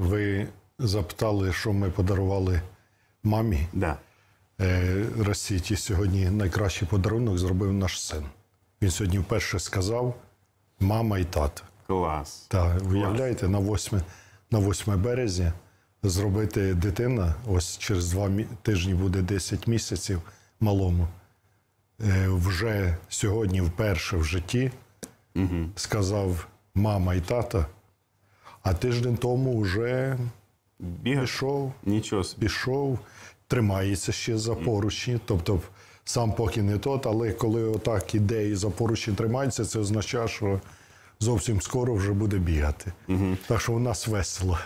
Ви запитали, що ми подарували мамі. Да. Е, Росіті сьогодні найкращий подарунок зробив наш син. Він сьогодні вперше сказав: мама і тата. Клас. Так, уявляєте, на 8 на 8 березня зробити дитина, ось через два тижні буде 10 місяців малому. Е, вже сьогодні, вперше в житті, угу. сказав мама і тата. А тиждень тому вже Біг... пішов, Нічого собі. пішов, тримається ще за поручні. Тобто сам поки не тот, але коли отак іде і за поручні тримається, це означає, що зовсім скоро вже буде бігати. Угу. Так що у нас весело.